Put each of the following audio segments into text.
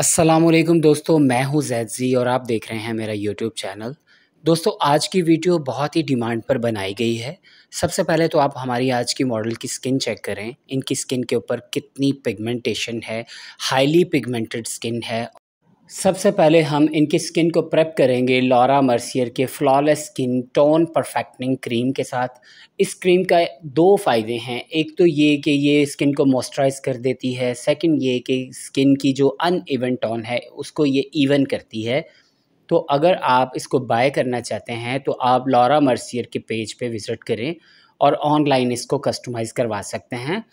असलम दोस्तों मैं हूं जैद जी और आप देख रहे हैं मेरा यूट्यूब चैनल दोस्तों आज की वीडियो बहुत ही डिमांड पर बनाई गई है सबसे पहले तो आप हमारी आज की मॉडल की स्किन चेक करें इनकी स्किन के ऊपर कितनी पिगमेंटेशन है हाईली पिगमेंटेड स्किन है सबसे पहले हम इनकी स्किन को प्रेप करेंगे लॉरा मर्सियर के flawless skin tone perfecting cream के साथ इस क्रीम का दो फ़ायदे हैं एक तो ये कि ये स्किन को मॉइस्चराइज कर देती है सेकंड ये कि स्किन की जो अन इवन टोन है उसको ये इवन करती है तो अगर आप इसको बाय करना चाहते हैं तो आप लॉरा मर्सियर के पेज पे विज़िट करें और ऑनलाइन इसको कस्टमाइज़ करवा सकते हैं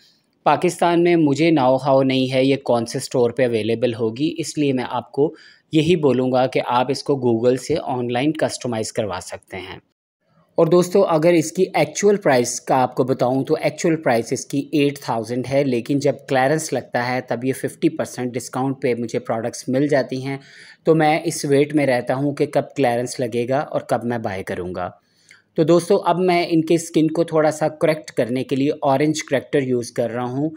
पाकिस्तान में मुझे नाव हाव नहीं है ये कौन से स्टोर पे अवेलेबल होगी इसलिए मैं आपको यही बोलूँगा कि आप इसको गूगल से ऑनलाइन कस्टमाइज़ करवा सकते हैं और दोस्तों अगर इसकी एक्चुअल प्राइस का आपको बताऊं तो एक्चुअल प्राइस इसकी एट थाउजेंड है लेकिन जब क्लैरेंस लगता है तब ये फिफ्टी परसेंट डिस्काउंट पे मुझे प्रोडक्ट्स मिल जाती हैं तो मैं इस वेट में रहता हूं कि कब क्लैरेंस लगेगा और कब मैं बाय करूंगा तो दोस्तों अब मैं इनके स्किन को थोड़ा सा करेक्ट करने के लिए ऑरेंज करेक्टर यूज़ कर रहा हूँ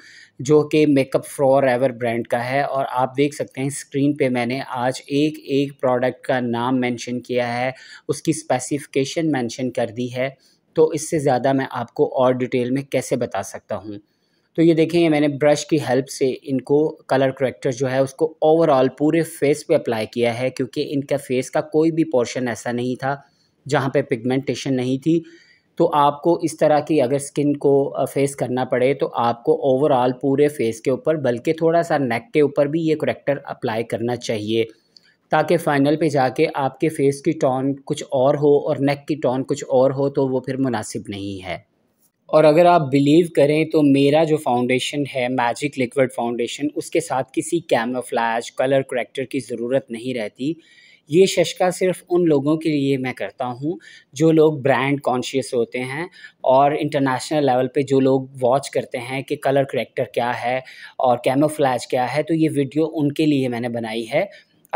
जो कि मेकअप फॉर एवर ब्रांड का है और आप देख सकते हैं स्क्रीन पे मैंने आज एक एक प्रोडक्ट का नाम मेंशन किया है उसकी स्पेसिफिकेशन मेंशन कर दी है तो इससे ज़्यादा मैं आपको और डिटेल में कैसे बता सकता हूँ तो ये देखें ये मैंने ब्रश की हेल्प से इनको कलर करेक्टर जो है उसको ओवरऑल पूरे फेस पे अप्लाई किया है क्योंकि इनका फेस का कोई भी पोर्शन ऐसा नहीं था जहाँ पे पिगमेंटेशन नहीं थी तो आपको इस तरह की अगर स्किन को फेस करना पड़े तो आपको ओवरऑल पूरे फेस के ऊपर बल्कि थोड़ा सा नेक के ऊपर भी ये करेक्टर अप्लाई करना चाहिए ताकि फ़ाइनल पे जाके आपके फेस की टोन कुछ और हो और नेक की टोन कुछ और हो तो वो फिर मुनासिब नहीं है और अगर आप बिलीव करें तो मेरा जो फाउंडेशन है मैजिक लिक्विड फाउंडेशन उसके साथ किसी कैमोफ्लैश कलर करेक्टर की ज़रूरत नहीं रहती ये शशका सिर्फ उन लोगों के लिए मैं करता हूँ जो लोग ब्रांड कॉन्शियस होते हैं और इंटरनेशनल लेवल पे जो लोग वॉच करते हैं कि कलर करेक्टर क्या है और कैमोफ्लैज क्या है तो ये वीडियो उनके लिए मैंने बनाई है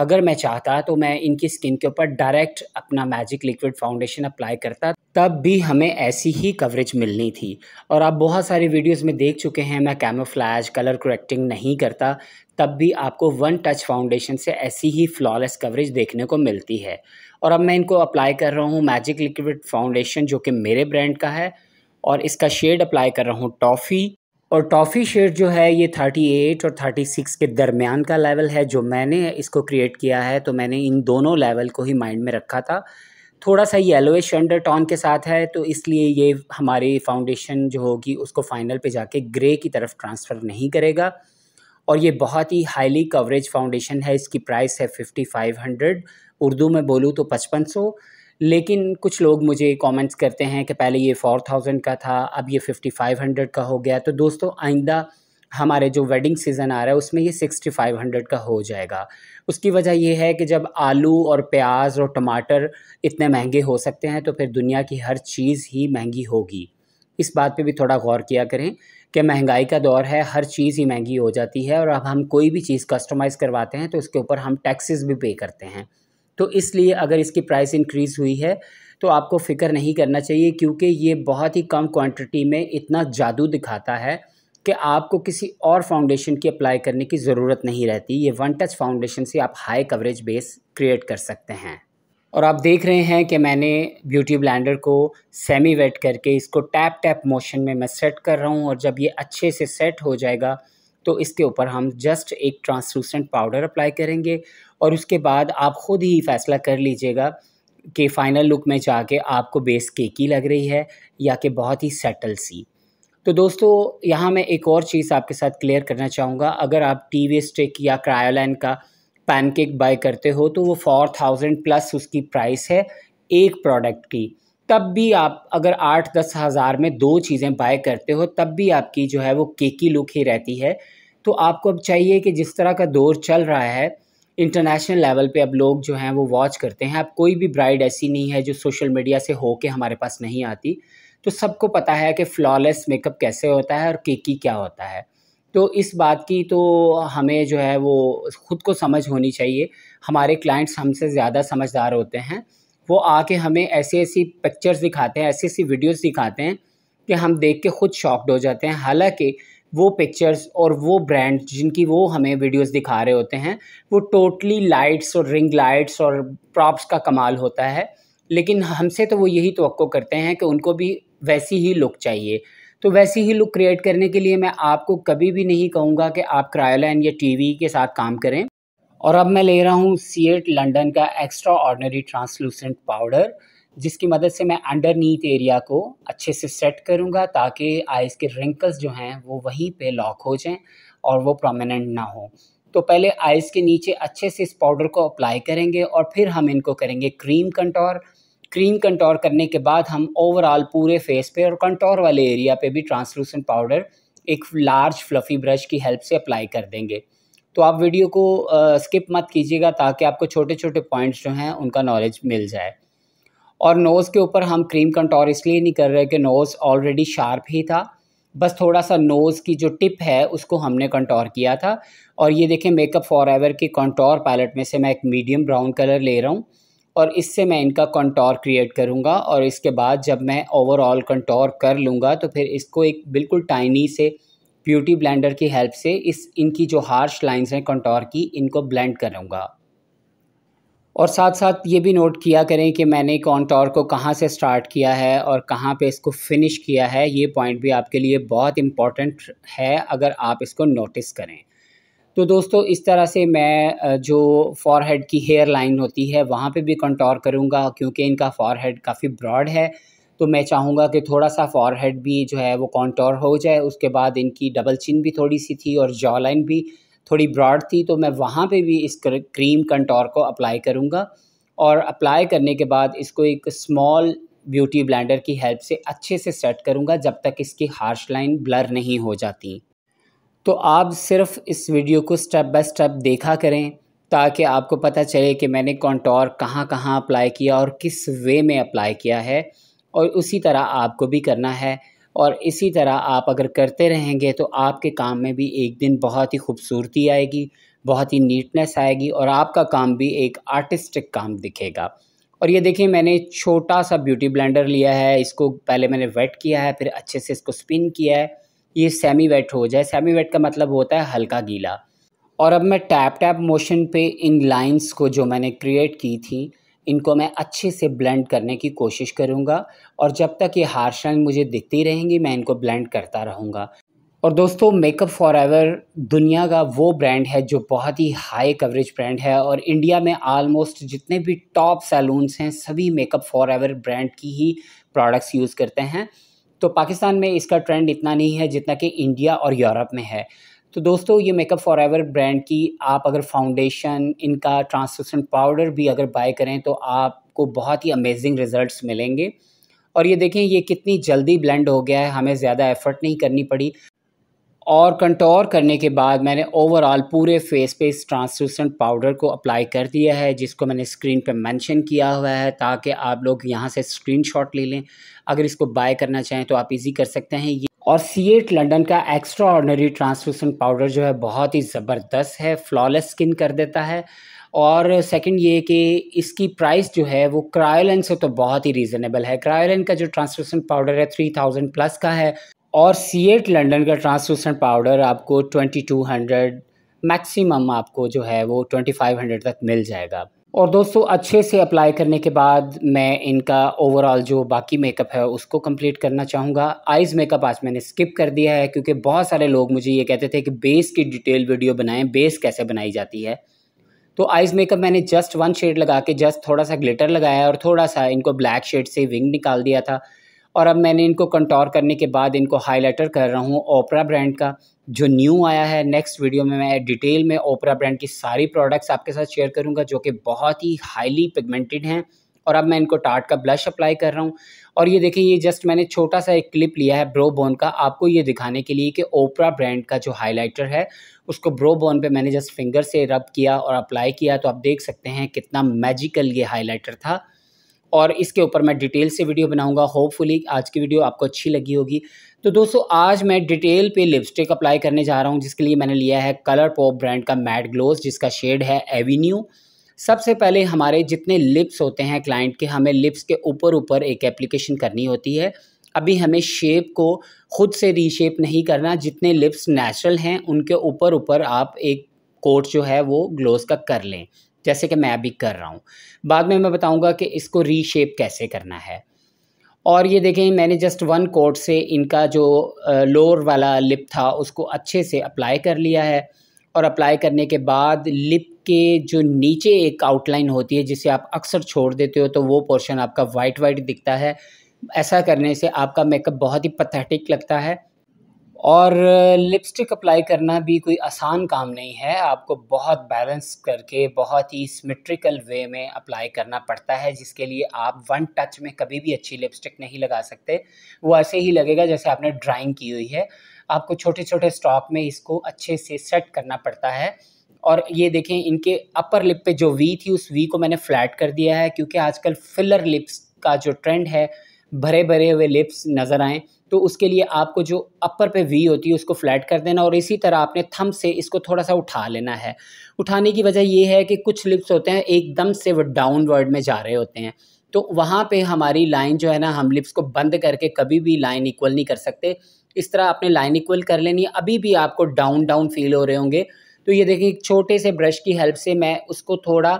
अगर मैं चाहता तो मैं इनकी स्किन के ऊपर डायरेक्ट अपना मैजिक लिक्विड फाउंडेशन अप्लाई करता तब भी हमें ऐसी ही कवरेज मिलनी थी और आप बहुत सारे वीडियोस में देख चुके हैं मैं कैमोफ्लैज कलर करेक्टिंग नहीं करता तब भी आपको वन टच फाउंडेशन से ऐसी ही फ्लॉलेस कवरेज देखने को मिलती है और अब मैं इनको अप्लाई कर रहा हूँ मैजिक लिक्विड फाउंडेशन जो कि मेरे ब्रांड का है और इसका शेड अप्लाई कर रहा हूँ टॉफ़ी और टॉफ़ी शेड जो है ये 38 और 36 के दरमियान का लेवल है जो मैंने इसको क्रिएट किया है तो मैंने इन दोनों लेवल को ही माइंड में रखा था थोड़ा सा येलोइश अंडर टॉन के साथ है तो इसलिए ये हमारी फाउंडेशन जो होगी उसको फाइनल पे जाके ग्रे की तरफ ट्रांसफ़र नहीं करेगा और ये बहुत ही हाईली कवरेज फाउंडेशन है इसकी प्राइस है फिफ्टी फाइव हंड्रेड उर्दू में बोलूँ तो पचपन सौ लेकिन कुछ लोग मुझे कमेंट्स करते हैं कि पहले ये फोर थाउजेंड का था अब ये फिफ्टी फाइव हंड्रेड का हो गया तो दोस्तों आइंदा हमारे जो वेडिंग सीज़न आ रहा है उसमें ये सिक्सटी फाइव हंड्रेड का हो जाएगा उसकी वजह यह है कि जब आलू और प्याज और टमाटर इतने महंगे हो सकते हैं तो फिर दुनिया की हर चीज़ ही महंगी होगी इस बात पे भी थोड़ा गौर किया करें कि महंगाई का दौर है हर चीज़ ही महंगी हो जाती है और अब हम कोई भी चीज़ कस्टमाइज़ करवाते हैं तो उसके ऊपर हम टैक्सेस भी पे करते हैं तो इसलिए अगर इसकी प्राइस इंक्रीज़ हुई है तो आपको फ़िक्र नहीं करना चाहिए क्योंकि ये बहुत ही कम क्वांटिटी में इतना जादू दिखाता है कि आपको किसी और फाउंडेशन की अप्लाई करने की ज़रूरत नहीं रहती ये वन टच फाउंडेशन से आप हाई कवरेज बेस क्रिएट कर सकते हैं और आप देख रहे हैं कि मैंने ब्यूटी ब्लैंडर को सेमी वेट करके इसको टैप टैप मोशन में मैं सेट कर रहा हूँ और जब ये अच्छे से सेट हो जाएगा तो इसके ऊपर हम जस्ट एक ट्रांसलूसेंट पाउडर अप्लाई करेंगे और उसके बाद आप ख़ुद ही फैसला कर लीजिएगा कि फ़ाइनल लुक में जाके आपको बेस केकी लग रही है या कि बहुत ही सेटल सी तो दोस्तों यहाँ मैं एक और चीज़ आपके साथ क्लियर करना चाहूँगा अगर आप टी वी स्टिक या क्रायोलैंड का पैनकेक बाय करते हो तो वो फोर थाउजेंड प्लस उसकी प्राइस है एक प्रोडक्ट की तब भी आप अगर आठ दस हज़ार में दो चीज़ें बाय करते हो तब भी आपकी जो है वो केकी लुक ही रहती है तो आपको अब चाहिए कि जिस तरह का दौर चल रहा है इंटरनेशनल लेवल पे अब लोग जो हैं वो वॉच करते हैं अब कोई भी ब्राइड ऐसी नहीं है जो सोशल मीडिया से हो के हमारे पास नहीं आती तो सबको पता है कि फ्लॉलेस मेकअप कैसे होता है और केकी क्या होता है तो इस बात की तो हमें जो है वो ख़ुद को समझ होनी चाहिए हमारे क्लाइंट्स हमसे ज़्यादा समझदार होते हैं वो आके हमें ऐसी ऐसी पिक्चर्स दिखाते हैं ऐसी ऐसी वीडियोस दिखाते हैं कि हम देख के ख़ुद शॉक्ड हो जाते हैं हालांकि वो पिक्चर्स और वो ब्रांड जिनकी वो हमें वीडियोस दिखा रहे होते हैं वो टोटली लाइट्स और रिंग लाइट्स और प्रॉप्स का कमाल होता है लेकिन हमसे तो वो यही तो करते हैं कि उनको भी वैसी ही लुक चाहिए तो वैसी ही लुक क्रिएट करने के लिए मैं आपको कभी भी नहीं कहूँगा कि आप क्रायोलाइन या टी के साथ काम करें और अब मैं ले रहा हूँ सीएट लंडन का एक्स्ट्रा ऑर्डनरी ट्रांसलूसेंट पाउडर जिसकी मदद से मैं अंडर नीथ एरिया को अच्छे से सेट करूँगा ताकि आइज़ के रिंकल्स जो हैं वो वहीं पे लॉक हो जाएं और वो प्रोमिनेंट ना हो तो पहले आइज़ के नीचे अच्छे से इस पाउडर को अप्लाई करेंगे और फिर हम इनको करेंगे क्रीम कंटोर क्रीम कंटोर करने के बाद हम ओवरऑल पूरे फेस पे और कंटोर वाले एरिया पे भी ट्रांसलूसेंट पाउडर एक लार्ज फ्लफ़ी ब्रश की हेल्प से अप्लाई कर देंगे तो आप वीडियो को स्किप मत कीजिएगा ताकि आपको छोटे छोटे पॉइंट्स जो हैं उनका नॉलेज मिल जाए और नोज़ के ऊपर हम क्रीम कंटोर इसलिए नहीं कर रहे कि नोज़ ऑलरेडी शार्प ही था बस थोड़ा सा नोज़ की जो टिप है उसको हमने कंटोर किया था और ये देखें मेकअप फॉर एवर की कंटोर पैलेट में से मैं एक मीडियम ब्राउन कलर ले रहा हूँ और इससे मैं इनका कंटोर क्रिएट करूँगा और इसके बाद जब मैं ओवरऑल कंटोर कर लूँगा तो फिर इसको एक बिल्कुल टाइनी से ब्यूटी ब्लेंडर की हेल्प से इस इनकी जो हार्श लाइंस हैं कंटोर की इनको ब्लेंड करूँगा और साथ साथ ये भी नोट किया करें कि मैंने कॉन्टोर को कहाँ से स्टार्ट किया है और कहाँ पे इसको फिनिश किया है ये पॉइंट भी आपके लिए बहुत इम्पॉर्टेंट है अगर आप इसको नोटिस करें तो दोस्तों इस तरह से मैं जो फॉरहेड की हेयर लाइन होती है वहाँ पे भी कंटोर करूँगा क्योंकि इनका फॉरहेड काफ़ी ब्रॉड है तो मैं चाहूँगा कि थोड़ा सा फॉरहेड भी जो है वो कॉन्टोर हो जाए उसके बाद इनकी डबल चिन भी थोड़ी सी थी और जॉ लाइन भी थोड़ी ब्रॉड थी तो मैं वहाँ पे भी इस क्रीम कंटोर को अप्लाई करूँगा और अप्लाई करने के बाद इसको एक स्मॉल ब्यूटी ब्लैंडर की हेल्प से अच्छे से सेट करूँगा जब तक इसकी हार्श लाइन ब्लर नहीं हो जाती तो आप सिर्फ इस वीडियो को स्टेप बाय स्टेप देखा करें ताकि आपको पता चले कि मैंने कॉन्टोर कहाँ कहाँ अप्लाई किया और किस वे में अप्लाई किया है और उसी तरह आपको भी करना है और इसी तरह आप अगर करते रहेंगे तो आपके काम में भी एक दिन बहुत ही खूबसूरती आएगी बहुत ही नीटनेस आएगी और आपका काम भी एक आर्टिस्टिक काम दिखेगा और ये देखिए मैंने छोटा सा ब्यूटी ब्लेंडर लिया है इसको पहले मैंने वेट किया है फिर अच्छे से इसको स्पिन किया है ये सेमी वेट हो जाए सेमी वेट का मतलब होता है हल्का गीला और अब मैं टैप टैप मोशन पे इन लाइंस को जो मैंने क्रिएट की थी इनको मैं अच्छे से ब्लेंड करने की कोशिश करूँगा और जब तक ये हार्श लाइन मुझे दिखती रहेंगी मैं इनको ब्लेंड करता रहूँगा और दोस्तों मेकअप फॉर एवर दुनिया का वो ब्रांड है जो बहुत ही हाई कवरेज ब्रांड है और इंडिया में आलमोस्ट जितने भी टॉप सैलून्स हैं सभी मेकअप फॉर एवर ब्रांड की ही प्रोडक्ट्स यूज़ करते हैं तो पाकिस्तान में इसका ट्रेंड इतना नहीं है जितना कि इंडिया और यूरोप में है तो दोस्तों ये मेकअप फॉर एवर ब्रांड की आप अगर फाउंडेशन इनका ट्रांसलूसेंट पाउडर भी अगर बाय करें तो आपको बहुत ही अमेजिंग रिज़ल्ट मिलेंगे और ये देखें ये कितनी जल्दी ब्लेंड हो गया है हमें ज़्यादा एफ़र्ट नहीं करनी पड़ी और कंटोर करने के बाद मैंने ओवरऑल पूरे फेस पे इस ट्रांसलूसेंट पाउडर को अप्लाई कर दिया है जिसको मैंने स्क्रीन पे मेंशन किया हुआ है ताकि आप लोग यहाँ से स्क्रीनशॉट ले लें अगर इसको बाय करना चाहें तो आप इजी कर सकते हैं ये और सी एट लंडन का एक्स्ट्रा ऑर्डनरी ट्रांसलूसेंट पाउडर जो है बहुत ही ज़बरदस्त है फ्लॉलेस स्किन कर देता है और सेकंड ये कि इसकी प्राइस जो है वो क्रायोलन से तो बहुत ही रीज़नेबल है क्रायोलन का जो ट्रांसलूसेंट पाउडर है थ्री थाउजेंड प्लस का है और सी एट लंडन का ट्रांसलूसेंट पाउडर आपको ट्वेंटी टू हंड्रेड मैक्सिमम आपको जो है वो ट्वेंटी फाइव हंड्रेड तक मिल जाएगा और दोस्तों अच्छे से अप्लाई करने के बाद मैं इनका ओवरऑल जो बाकी मेकअप है उसको कंप्लीट करना चाहूँगा आइज़ मेकअप आज मैंने स्किप कर दिया है क्योंकि बहुत सारे लोग मुझे ये कहते थे कि बेस की डिटेल वीडियो बनाएं बेस कैसे बनाई जाती है तो आइज़ मेकअप मैंने जस्ट वन शेड लगा के जस्ट थोड़ा सा ग्लिटर लगाया और थोड़ा सा इनको ब्लैक शेड से विंग निकाल दिया था और अब मैंने इनको कंटोर करने के बाद इनको हाईलाइटर कर रहा हूँ ओपरा ब्रांड का जो न्यू आया है नेक्स्ट वीडियो में मैं डिटेल में ओपरा ब्रांड की सारी प्रोडक्ट्स आपके साथ शेयर करूँगा जो कि बहुत ही हाईली पिगमेंटेड हैं और अब मैं इनको टाट का ब्लश अप्लाई कर रहा हूँ और ये देखें ये जस्ट मैंने छोटा सा एक क्लिप लिया है ब्रो बोन का आपको ये दिखाने के लिए कि ओपरा ब्रांड का जो हाइलाइटर है उसको ब्रो बोन पे मैंने जस्ट फिंगर से रब किया और अप्लाई किया तो आप देख सकते हैं कितना मैजिकल ये हाइलाइटर था और इसके ऊपर मैं डिटेल से वीडियो बनाऊंगा होपफुली आज की वीडियो आपको अच्छी लगी होगी तो दोस्तों आज मैं डिटेल पे लिपस्टिक अप्लाई करने जा रहा हूँ जिसके लिए मैंने लिया है कलर पॉप ब्रांड का मैट ग्लोस जिसका शेड है एवेन्यू सबसे पहले हमारे जितने लिप्स होते हैं क्लाइंट के हमें लिप्स के ऊपर ऊपर एक एप्लीकेशन करनी होती है अभी हमें शेप को खुद से रीशेप नहीं करना जितने लिप्स नेचुरल हैं उनके ऊपर ऊपर आप एक कोट जो है वो ग्लोस का कर लें जैसे कि मैं अभी कर रहा हूँ बाद में मैं बताऊँगा कि इसको रीशेप कैसे करना है और ये देखें मैंने जस्ट वन कोट से इनका जो लोअर वाला लिप था उसको अच्छे से अप्लाई कर लिया है और अप्लाई करने के बाद लिप के जो नीचे एक आउटलाइन होती है जिसे आप अक्सर छोड़ देते हो तो वो पोर्शन आपका वाइट वाइट दिखता है ऐसा करने से आपका मेकअप बहुत ही पथेटिक लगता है और लिपस्टिक अप्लाई करना भी कोई आसान काम नहीं है आपको बहुत बैलेंस करके बहुत ही सिमेट्रिकल वे में अप्लाई करना पड़ता है जिसके लिए आप वन टच में कभी भी अच्छी लिपस्टिक नहीं लगा सकते वो ऐसे ही लगेगा जैसे आपने ड्राइंग की हुई है आपको छोटे छोटे स्टॉक में इसको अच्छे से सेट करना पड़ता है और ये देखें इनके अपर लिप पे जो वी थी उस वी को मैंने फ्लैट कर दिया है क्योंकि आजकल फिलर लिप्स का जो ट्रेंड है भरे भरे हुए लिप्स नज़र आएँ तो उसके लिए आपको जो अपर पे वी होती है उसको फ्लैट कर देना और इसी तरह आपने थम से इसको थोड़ा सा उठा लेना है उठाने की वजह यह है कि कुछ लिप्स होते हैं एकदम से डाउनवर्ड में जा रहे होते हैं तो वहाँ पे हमारी लाइन जो है ना हम लिप्स को बंद करके कभी भी लाइन इक्वल नहीं कर सकते इस तरह आपने लाइन इक्वल कर लेनी है अभी भी आपको डाउन डाउन फील हो रहे होंगे तो ये देखिए छोटे से ब्रश की हेल्प से मैं उसको थोड़ा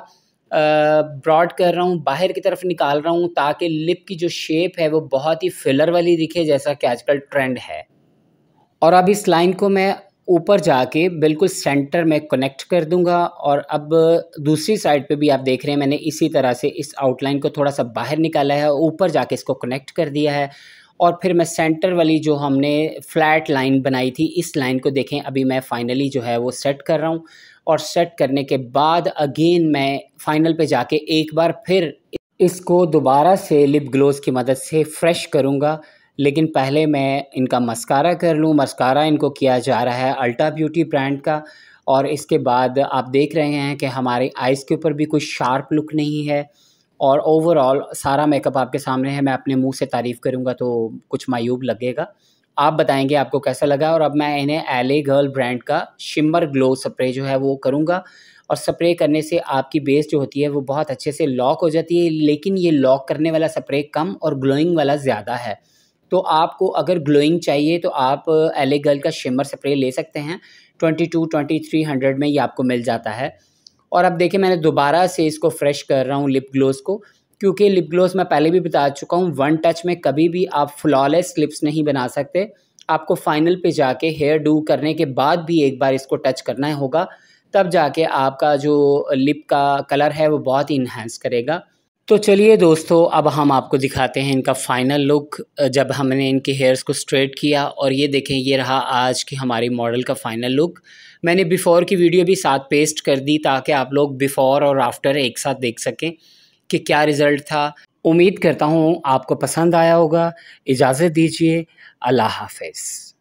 ब्रॉड कर रहा हूँ बाहर की तरफ निकाल रहा हूँ ताकि लिप की जो शेप है वो बहुत ही फिलर वाली दिखे जैसा कि आजकल ट्रेंड है और अब इस लाइन को मैं ऊपर जाके बिल्कुल सेंटर में कनेक्ट कर दूंगा और अब दूसरी साइड पे भी आप देख रहे हैं मैंने इसी तरह से इस आउटलाइन को थोड़ा सा बाहर निकाला है ऊपर जाके इसको कनेक्ट कर दिया है और फिर मैं सेंटर वाली जो हमने फ्लैट लाइन बनाई थी इस लाइन को देखें अभी मैं फाइनली जो है वो सेट कर रहा हूँ और सेट करने के बाद अगेन मैं फाइनल पे जाके एक बार फिर इसको दोबारा से लिप ग्लोस की मदद से फ्रेश करूँगा लेकिन पहले मैं इनका मस्कारा कर लूँ मस्कारा इनको किया जा रहा है अल्टा ब्यूटी ब्रांड का और इसके बाद आप देख रहे हैं कि हमारे आइज़ के ऊपर भी कोई शार्प लुक नहीं है और ओवरऑल सारा मेकअप आपके सामने है मैं अपने मुंह से तारीफ़ करूँगा तो कुछ मायूब लगेगा आप बताएंगे आपको कैसा लगा और अब मैं इन्हें एले गर्ल ब्रांड का शिमर ग्लो स्प्रे जो है वो करूँगा और स्प्रे करने से आपकी बेस जो होती है वो बहुत अच्छे से लॉक हो जाती है लेकिन ये लॉक करने वाला स्प्रे कम और ग्लोइंग वाला ज़्यादा है तो आपको अगर ग्लोइंग चाहिए तो आप एले गर्ल का शिमर स्प्रे ले सकते हैं twenty two twenty three hundred में ये आपको मिल जाता है और अब देखिए मैंने दोबारा से इसको फ्रेश कर रहा हूँ लिप ग्लोस को क्योंकि लिप ग्लोस मैं पहले भी बता चुका हूँ वन टच में कभी भी आप फ्लॉलेस लिप्स नहीं बना सकते आपको फाइनल पे जाके हेयर डू करने के बाद भी एक बार इसको टच करना होगा तब जाके आपका जो लिप का कलर है वो बहुत ही इन्हेंस करेगा तो चलिए दोस्तों अब हम आपको दिखाते हैं इनका फाइनल लुक जब हमने इनके हेयर्स को स्ट्रेट किया और ये देखें ये रहा आज की हमारी मॉडल का फाइनल लुक मैंने बिफ़ोर की वीडियो भी साथ पेस्ट कर दी ताकि आप लोग बिफ़ोर और आफ्टर एक साथ देख सकें कि क्या रिज़ल्ट था उम्मीद करता हूँ आपको पसंद आया होगा इजाज़त दीजिए अल्लाह हाफिज़